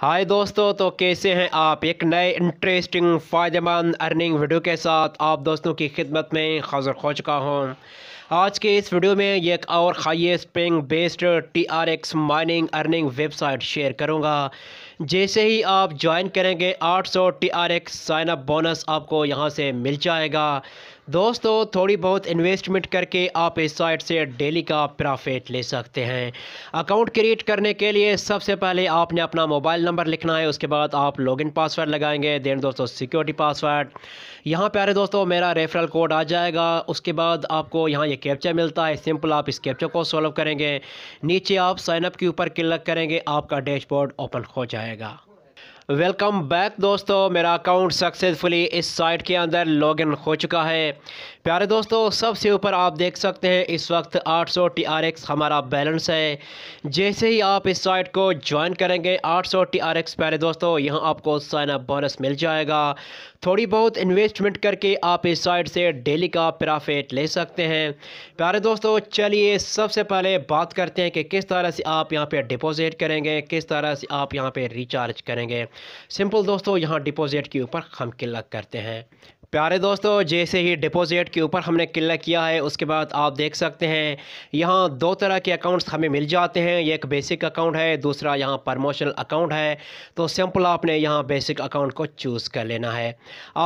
हाय दोस्तों तो कैसे हैं आप एक नए इंटरेस्टिंग फ़ायदेमंद अर्निंग वीडियो के साथ आप दोस्तों की खिदमत में हाजिर हो चुका हूँ आज के इस वीडियो में एक और highest paying based TRX mining earning website share करूँगा जैसे ही आप ज्वाइन करेंगे 800 टीआरएक्स साइन अप बोनस आपको यहाँ से मिल जाएगा दोस्तों थोड़ी बहुत इन्वेस्टमेंट करके आप इस साइट से डेली का प्रॉफिट ले सकते हैं अकाउंट क्रिएट करने के लिए सबसे पहले आपने अपना मोबाइल नंबर लिखना है उसके बाद आप लॉगिन पासवर्ड लगाएंगे देन दोस्तों सिक्योरिटी पासवर्ड यहाँ प्यारे दोस्तों मेरा रेफरल कोड आ जाएगा उसके बाद आपको यहाँ ये कैप्चा मिलता है सिंपल आप इस कैप्चा को सॉल्व करेंगे नीचे आप साइनअप के ऊपर क्लिक करेंगे आपका डैशबोर्ड ओपन हो जाएगा वेलकम बैक दोस्तों मेरा अकाउंट सक्सेसफुली इस साइट के अंदर लॉगिन हो चुका है प्यारे दोस्तों सबसे ऊपर आप देख सकते हैं इस वक्त 800 एक्स हमारा बैलेंस है जैसे ही आप इस साइट को ज्वाइन करेंगे 800 एक्स प्यारे दोस्तों यहां आपको साइन अप बोनस मिल जाएगा थोड़ी बहुत इन्वेस्टमेंट करके आप इस साइट से डेली का प्रॉफिट ले सकते हैं प्यारे दोस्तों चलिए सबसे पहले बात करते हैं कि किस तरह से आप यहाँ पर डिपोज़िट करेंगे किस तरह से आप यहाँ पर रिचार्ज करेंगे सिंपल दोस्तों यहाँ डिपॉजिट के ऊपर हम क्लिक करते हैं प्यारे दोस्तों जैसे ही डिपॉजिट के ऊपर हमने क्लिक किया है उसके बाद आप देख सकते हैं यहाँ दो तरह के अकाउंट्स हमें मिल जाते हैं एक बेसिक अकाउंट है दूसरा यहाँ प्रमोशनल अकाउंट है तो सिंपल आपने यहाँ बेसिक अकाउंट को चूज़ कर लेना है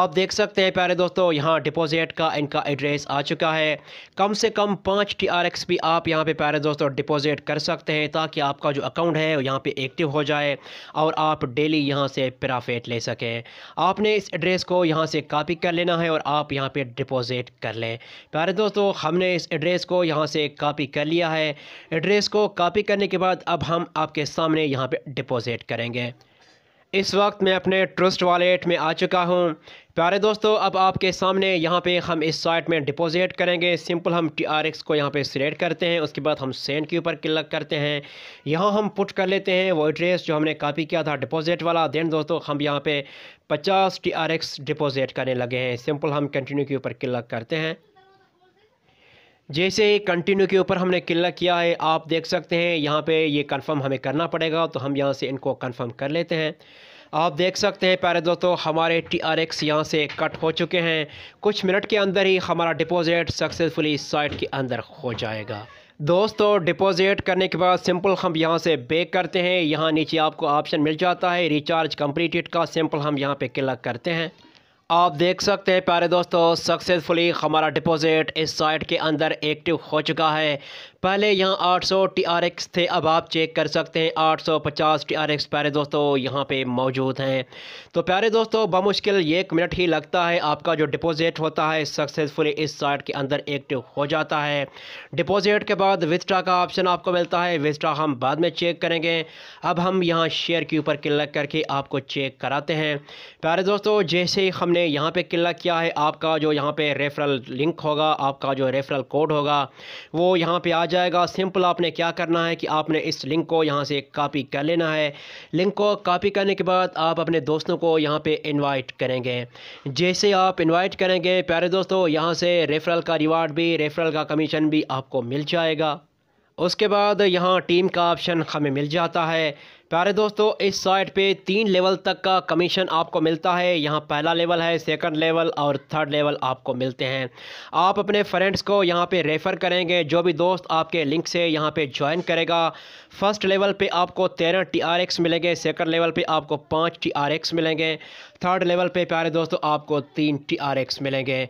आप देख सकते हैं प्यारे दोस्तों यहाँ डिपॉजिट का इनका एड्रेस आ चुका है कम से कम पाँच टी आर एक्स भी आप यहाँ पर प्यारे दोस्तों डिपॉजिट कर सकते हैं ताकि आपका जो अकाउंट है यहाँ पर एक्टिव हो जाए और आप डेली यहाँ से प्रॉफिट ले सकें आपने इस एड्रेस को यहाँ से कापी कर कर लेना है और आप यहाँ पे डिपॉज़िट कर लें प्यारे दोस्तों हमने इस एड्रेस को यहाँ से कापी कर लिया है एड्रेस को कापी करने के बाद अब हम आपके सामने यहाँ पर डिपॉज़िट करेंगे इस वक्त मैं अपने ट्रस्ट वॉलेट में आ चुका हूँ प्यारे दोस्तों अब आपके सामने यहाँ पे हम इस साइट में डिपॉजिट करेंगे सिंपल हम टी आर एक्स को यहाँ पे सिलेक्ट करते हैं उसके बाद हम सेंड के ऊपर क्लिक करते हैं यहाँ हम पुट कर लेते हैं वो एड्रेस जो हमने कॉपी किया था डिपॉजिट वाला देन दोस्तों हम यहाँ पे पचास टी आर एक्स डिपॉजिट करने लगे हैं सिंपल हम कंटिन्यू के ऊपर क्लिक करते हैं जैसे ही कंटिन्यू के ऊपर हमने क्लिक किया है आप देख सकते हैं यहाँ पे ये कंफर्म हमें करना पड़ेगा तो हम यहाँ से इनको कंफर्म कर लेते हैं आप देख सकते हैं प्यारे दोस्तों हमारे टी आर एक्स यहाँ से कट हो चुके हैं कुछ मिनट के अंदर ही हमारा डिपॉजिट सक्सेसफुली साइट के अंदर हो जाएगा दोस्तों डिपॉजिट करने के बाद सिंपल हम यहाँ से बेक करते हैं यहाँ नीचे आपको ऑप्शन मिल जाता है रिचार्ज कंप्लीटेड का सिंपल हम यहाँ पे क्लिक करते हैं आप देख सकते हैं प्यारे दोस्तों सक्सेसफुली हमारा डिपॉजिट इस साइट के अंदर एक्टिव हो चुका है पहले यहाँ 800 एक्स थे अब आप चेक कर सकते हैं 850 एक्स प्यारे दोस्तों यहाँ पे मौजूद हैं तो प्यारे दोस्तों बमुश्किल एक मिनट ही लगता है आपका जो डिपॉजिट होता है सक्सेसफुली इस साइट के अंदर एक्टिव हो जाता है डिपॉजिट के बाद विस्ट्रा का ऑप्शन आपको मिलता है विस्ट्रा हम बाद में चेक करेंगे अब हम यहाँ शेयर के ऊपर क्लिक करके आपको चेक कराते हैं प्यारे दोस्तों जैसे ही हमने यहाँ पर क्लिक किया है आपका जो यहाँ पर रेफरल लिंक होगा आपका जो रेफरल कोड होगा वो यहाँ पर आ जाएगा सिंपल आपने क्या करना है कि आपने इस लिंक को यहाँ से कापी कर लेना है लिंक को कापी करने के बाद आप अपने दोस्तों को यहाँ पे इनवाइट करेंगे जैसे आप इनवाइट करेंगे प्यारे दोस्तों यहाँ से रेफरल का रिवार्ड भी रेफरल का कमीशन भी आपको मिल जाएगा उसके बाद यहाँ टीम का ऑप्शन हमें मिल जाता है प्यारे दोस्तों इस साइट पे तीन लेवल तक का कमीशन आपको मिलता है यहाँ पहला लेवल है सेकंड लेवल और थर्ड लेवल आपको मिलते हैं आप अपने फ्रेंड्स को यहाँ पे रेफ़र करेंगे जो भी दोस्त आपके लिंक से यहाँ पे ज्वाइन करेगा फर्स्ट लेवल पे आपको तेरह टी आर एक्स मिलेंगे सेकंड लेवल पे आपको पाँच टी आर एक्स मिलेंगे थर्ड लेवल पे प्यारे दोस्तों आपको तीन टी आर एक्स मिलेंगे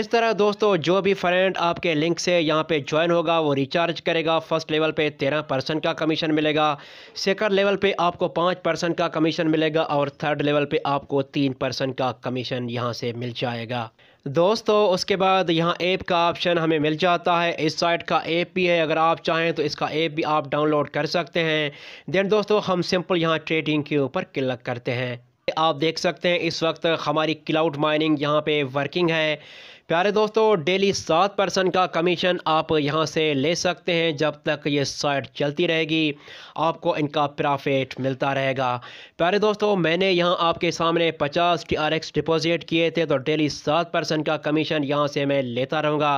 इस तरह दोस्तों जो भी फ्रेंड आपके लिंक से यहाँ पे ज्वाइन होगा वो रिचार्ज करेगा फर्स्ट लेवल पे तेरह परसेंट का कमीशन मिलेगा सेकंड लेवल पर पे आपको पाँच परसेंट का कमीशन मिलेगा और थर्ड लेवल पे आपको तीन परसेंट का कमीशन यहाँ से मिल जाएगा दोस्तों उसके बाद यहाँ ऐप का ऑप्शन हमें मिल जाता है इस साइट का ऐप भी है अगर आप चाहें तो इसका ऐप भी आप डाउनलोड कर सकते हैं देन दोस्तों हम सिंपल यहाँ ट्रेडिंग के ऊपर क्लिक करते हैं आप देख सकते हैं इस वक्त हमारी क्लाउड माइनिंग यहाँ पे वर्किंग है प्यारे दोस्तों डेली सात परसेंट का कमीशन आप यहाँ से ले सकते हैं जब तक ये साइट चलती रहेगी आपको इनका प्रॉफिट मिलता रहेगा प्यारे दोस्तों मैंने यहाँ आपके सामने पचास टी आर एक्स डिपॉजिट किए थे तो डेली सात परसेंट का कमीशन यहाँ से मैं लेता रहूँगा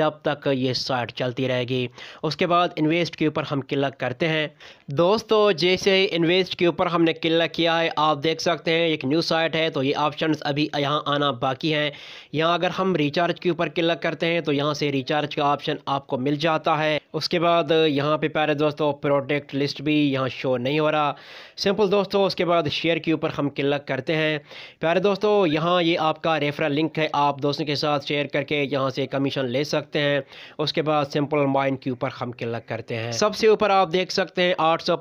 जब तक ये साइट चलती रहेगी उसके बाद इन्वेस्ट के ऊपर हम क्लिक करते हैं दोस्तों जैसे इन्वेस्ट के ऊपर हमने क्लिक किया है आप देख सकते हैं एक न्यू साइट है तो ये ऑप्शन अभी यहाँ आना बाकी हैं यहाँ अगर हम रिचार्ज के ऊपर क्लिक करते हैं तो यहाँ से रिचार्ज का ऑप्शन आपको मिल जाता है उसके बाद यहाँ पे प्यारे दोस्तों प्रोडक्ट लिस्ट भी यहाँ शो नहीं हो रहा सिंपल दोस्तों उसके बाद शेयर के ऊपर हम क्लिक करते हैं प्यारे दोस्तों यहाँ ये आपका रेफरल लिंक है आप दोस्तों के साथ शेयर करके यहाँ से कमीशन ले सकते हैं उसके बाद सिंपल माइंड के ऊपर हम क्लिक करते हैं सबसे ऊपर आप देख सकते हैं आठ सौ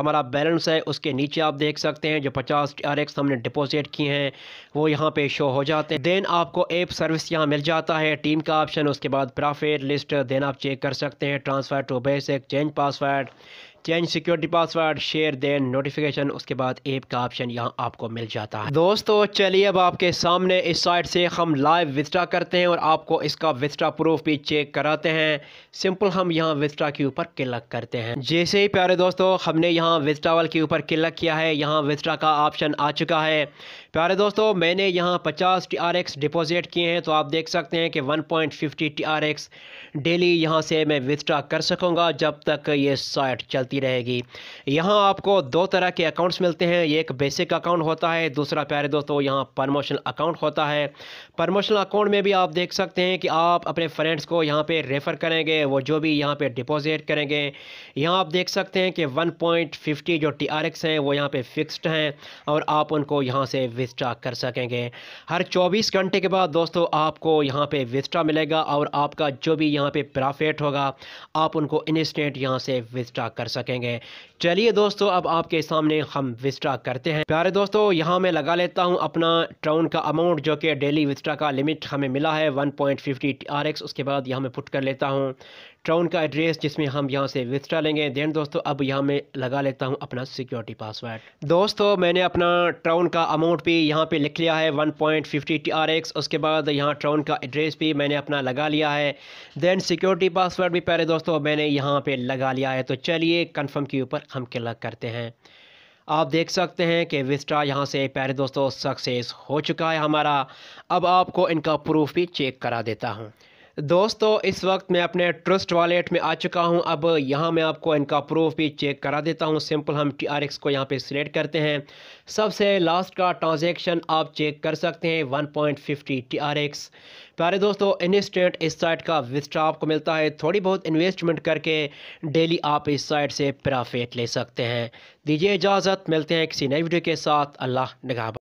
हमारा बैलेंस है उसके नीचे आप देख सकते हैं जो पचास टी हमने डिपोजिट किए हैं वो यहाँ पे शो हो जाते हैं देन आपको एप्स सर्विस यहाँ मिल जाता है टीम का ऑप्शन उसके बाद प्रॉफिट लिस्ट देन आप चेक कर सकते हैं transfer to basic change password change security password share then notification उसके बाद ऐप का ऑप्शन यहाँ आपको मिल जाता है दोस्तों चलिए अब आपके सामने इस साइट से हम लाइव विस्टा करते हैं और आपको इसका विस्टा प्रूफ भी चेक कराते हैं सिंपल हम यहाँ विस्टा के ऊपर क्लिक करते हैं जैसे ही प्यारे दोस्तों हमने यहाँ विस्टावल के ऊपर क्लिक किया है यहाँ विस्टा का ऑप्शन आ चुका है प्यारे दोस्तों मैंने यहाँ 50 टी आर एक्स डिपॉजिट किए हैं तो आप देख सकते हैं कि 1.50 टी आर एक्स डेली यहाँ से मैं विथड्रा कर सकूँगा जब तक ये साइट चलती रहेगी यहाँ आपको दो तरह के अकाउंट्स मिलते हैं एक बेसिक अकाउंट होता है दूसरा प्यारे दोस्तों यहाँ प्रमोशनल अकाउंट होता है प्रमोशनल अकाउंट में भी आप देख सकते हैं कि आप अपने फ्रेंड्स को यहाँ पर रेफ़र करेंगे वो जो भी यहाँ पर डिपॉजिट करेंगे यहाँ आप देख सकते हैं कि वन जो टी आर एक्स हैं वो यहाँ पर फिक्सड हैं और आप उनको यहाँ से विस्टा कर सकेंगे हर 24 घंटे के बाद दोस्तों आपको यहाँ पे विस्टा मिलेगा और आपका जो भी यहाँ पे प्रॉफिट होगा आप उनको इंस्टेंट यहाँ से विस्टा कर सकेंगे चलिए दोस्तों अब आपके सामने हम विस्टा करते हैं प्यारे दोस्तों यहाँ मैं लगा लेता हूँ अपना ट्राउन का अमाउंट जो कि डेली विस्टा का लिमिट हमें मिला है वन पॉइंट उसके बाद यहाँ मैं पुट कर लेता हूँ ट्राउन का एड्रेस जिसमें हम यहाँ से विस्ट्रा लेंगे देन दोस्तों अब यहाँ मैं लगा लेता हूँ अपना सिक्योरिटी पासवर्ड दोस्तों मैंने अपना ट्राउन का अमाउंट भी यहाँ पे लिख लिया है 1.50 पॉइंट उसके बाद यहाँ ट्राउन का एड्रेस भी मैंने अपना लगा लिया है देन सिक्योरिटी पासवर्ड भी पहले दोस्तों मैंने यहाँ पर लगा लिया है तो चलिए कन्फर्म के ऊपर हम क्लिक करते हैं आप देख सकते हैं कि विस्ट्रा यहाँ से प्यारे दोस्तों सक्सेस हो चुका है हमारा अब आपको इनका प्रूफ भी चेक करा देता हूँ दोस्तों इस वक्त मैं अपने ट्रस्ट वॉलेट में आ चुका हूं अब यहां मैं आपको इनका प्रूफ भी चेक करा देता हूं सिंपल हम टी आर एक्स को यहां पे सिलेक्ट करते हैं सबसे लास्ट का ट्रांजैक्शन आप चेक कर सकते हैं 1.50 पॉइंट आर एक्स प्यारे दोस्तों इंस्टेंट इस साइट का विस्टा आपको मिलता है थोड़ी बहुत इन्वेस्टमेंट करके डेली आप इस साइट से प्रॉफिट ले सकते हैं दीजिए इजाज़त मिलते हैं किसी नई वीडियो के साथ अल्लाह नगाबा